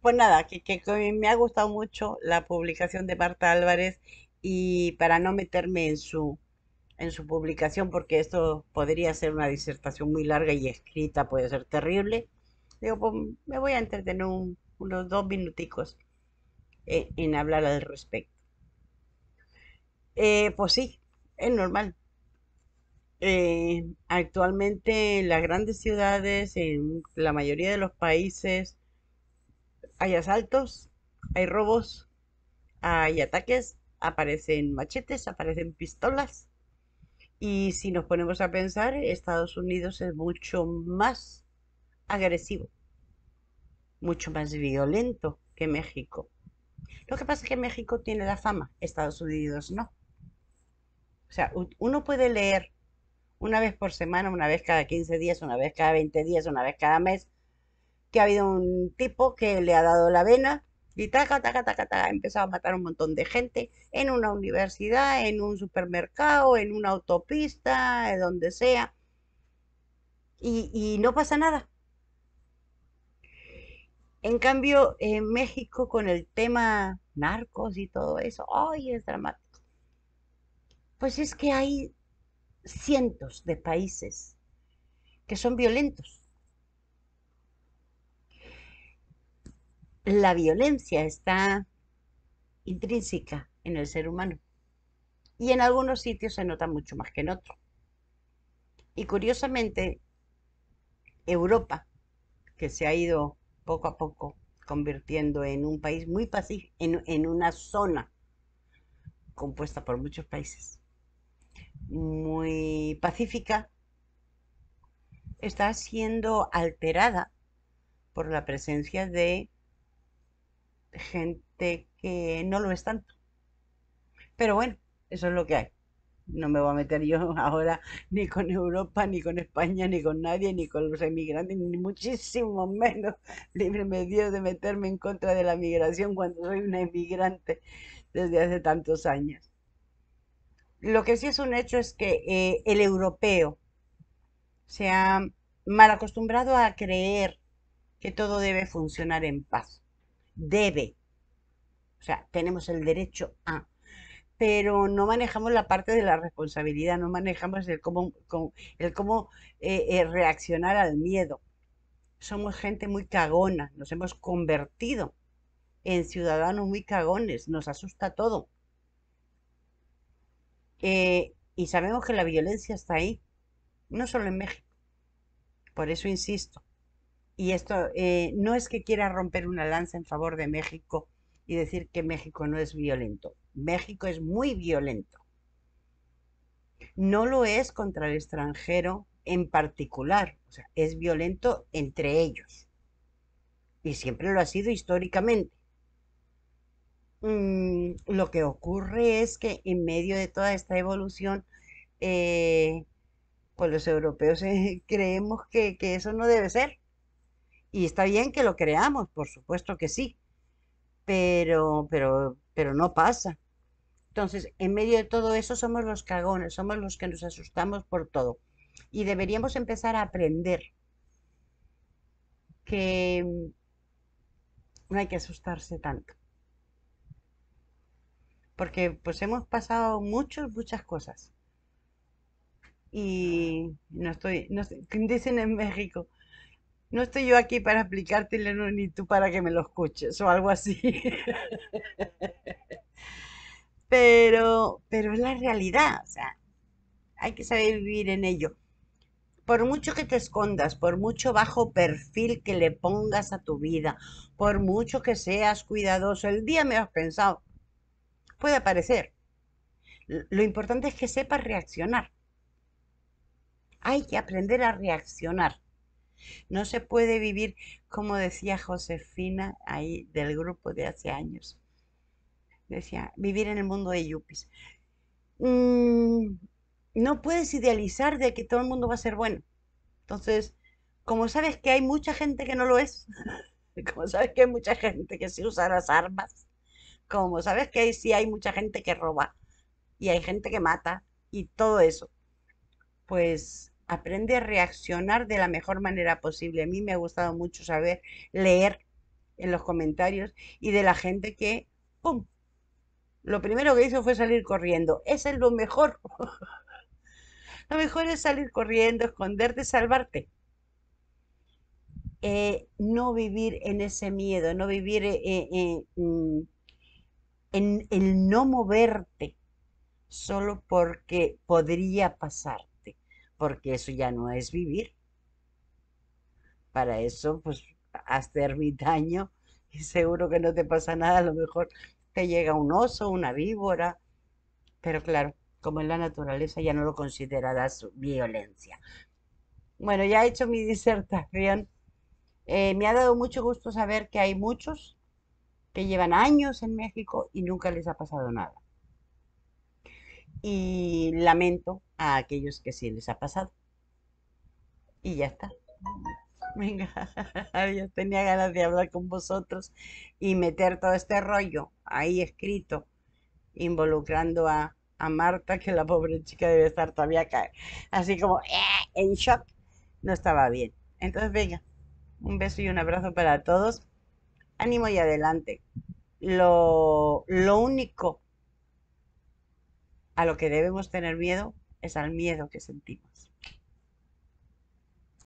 Pues nada, que, me ha gustado mucho la publicación de Marta Álvarez y para no meterme en su, en su publicación, porque esto podría ser una disertación muy larga y escrita puede ser terrible, digo, pues me voy a entretener unos dos minuticos eh, en, hablar al respecto. Eh, pues sí, es normal. Eh, actualmente en las grandes ciudades, en la mayoría de los países, hay asaltos, hay robos, hay ataques, aparecen machetes, aparecen pistolas. Y si nos ponemos a pensar, Estados Unidos es mucho más agresivo, mucho más violento que México. Lo que pasa es que México tiene la fama, Estados Unidos no. O sea, uno puede leer una vez por semana, una vez cada 15 días, una vez cada 20 días, una vez cada mes, que ha habido un tipo que le ha dado la vena y taca, ha empezado a matar a un montón de gente en una universidad, en un supermercado, en una autopista, en donde sea. Y, y, no pasa nada. En cambio, en México con el tema narcos y todo eso, ¡ay, es dramático! Pues es que hay cientos de países que son violentos la violencia está intrínseca en el ser humano. Y en algunos sitios se nota mucho más que en otros. Y curiosamente, Europa, que se ha ido poco a poco convirtiendo en un país muy pacífico, en, una zona compuesta por muchos países, muy pacífica, está siendo alterada por la presencia de gente que no lo es tanto. Pero bueno, eso es lo que hay. No me voy a meter yo ahora ni con Europa, ni con España, ni con nadie, ni con los emigrantes, ni muchísimo menos. me Dios de meterme en contra de la migración cuando soy una emigrante desde hace tantos años. Lo que sí es un hecho es que eh, el europeo se ha mal acostumbrado a creer que todo debe funcionar en paz debe. O sea, tenemos el derecho a, pero no manejamos la parte de la responsabilidad, no manejamos el cómo, el cómo eh, eh, reaccionar al miedo. Somos gente muy cagona, nos hemos convertido en ciudadanos muy cagones, nos asusta todo. Eh, y sabemos que la violencia está ahí, no solo en México. Por eso insisto, y esto eh, no es que quiera romper una lanza en favor de México y decir que México no es violento. México es muy violento. No lo es contra el extranjero en particular, o sea, es violento entre ellos. Y siempre lo ha sido históricamente. Mm, lo que ocurre es que en medio de toda esta evolución, eh, pues los europeos eh, creemos que eso no debe ser y está bien que lo creamos, por supuesto que sí, pero, pero, pero no pasa. Entonces, en medio de todo eso somos los cagones, somos los que nos asustamos por todo. Y deberíamos empezar a aprender que no hay que asustarse tanto. Porque pues hemos pasado muchas, muchas cosas. Y no no estoy dicen en México, no estoy yo aquí para explicártelo ni tú para que me lo escuches o algo así. pero, pero es la realidad, o sea, hay que saber vivir en ello. Por mucho que te escondas, por mucho bajo perfil que le pongas a tu vida, por mucho que seas cuidadoso, el día me has pensado, puede aparecer. Lo importante es que sepas reaccionar. Hay que aprender a reaccionar no se puede vivir, como decía Josefina ahí del grupo de hace años. Decía, vivir en el mundo de yuppies. Mm, no puedes idealizar de que todo el mundo va a ser bueno. Entonces, como sabes que hay mucha gente que no lo es, como sabes que hay mucha gente que se usa las armas, como sabes que sí hay mucha gente que roba y hay gente que mata y todo eso, pues aprende a reaccionar de la mejor manera posible. A mí me ha gustado mucho saber leer en los comentarios y de la gente que, ¡pum! Lo primero que hizo fue salir corriendo. Ese es lo mejor. lo mejor es salir corriendo, esconderte, salvarte. Eh, no vivir en ese miedo, no vivir eh, eh, mm, en el no moverte solo porque podría pasar porque eso ya no es vivir. Para eso, pues, hacer ermitaño, y seguro que no te pasa nada, a lo mejor te llega un oso, una víbora, pero claro, como en la naturaleza ya no lo considerarás violencia. Bueno, ya he hecho mi disertación. Eh, me ha dado mucho gusto saber que hay muchos que llevan años en México y nunca les ha pasado nada y lamento a aquellos que sí les ha pasado. Y ya está. Venga, yo tenía ganas de hablar con vosotros y meter todo este rollo ahí escrito, involucrando a, a Marta, que la pobre chica debe estar todavía acá, así como eh", en shock, no estaba bien. Entonces, venga, un beso y un abrazo para todos. Ánimo y adelante. Lo, lo único a lo que debemos tener miedo es al miedo que sentimos.